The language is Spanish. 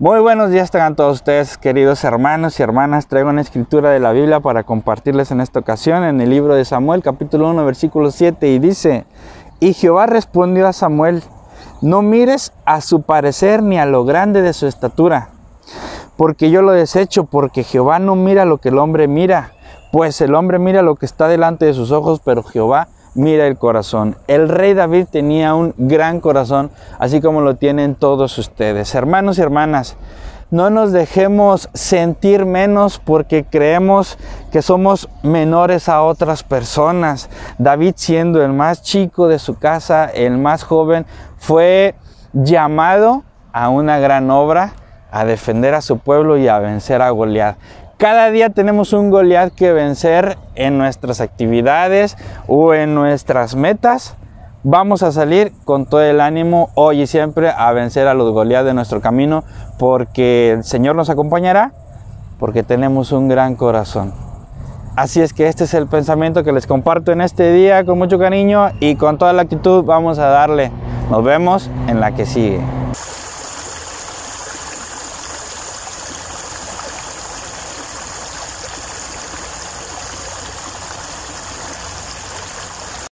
Muy buenos días tengan todos ustedes, queridos hermanos y hermanas. Traigo una escritura de la Biblia para compartirles en esta ocasión en el libro de Samuel, capítulo 1, versículo 7, y dice, Y Jehová respondió a Samuel, No mires a su parecer ni a lo grande de su estatura, porque yo lo desecho, porque Jehová no mira lo que el hombre mira, pues el hombre mira lo que está delante de sus ojos, pero Jehová mira el corazón. El rey David tenía un gran corazón, así como lo tienen todos ustedes. Hermanos y hermanas, no nos dejemos sentir menos porque creemos que somos menores a otras personas. David siendo el más chico de su casa, el más joven, fue llamado a una gran obra, a defender a su pueblo y a vencer a Goliat. Cada día tenemos un Goliat que vencer en nuestras actividades o en nuestras metas. Vamos a salir con todo el ánimo hoy y siempre a vencer a los Goliat de nuestro camino porque el Señor nos acompañará, porque tenemos un gran corazón. Así es que este es el pensamiento que les comparto en este día con mucho cariño y con toda la actitud vamos a darle. Nos vemos en la que sigue.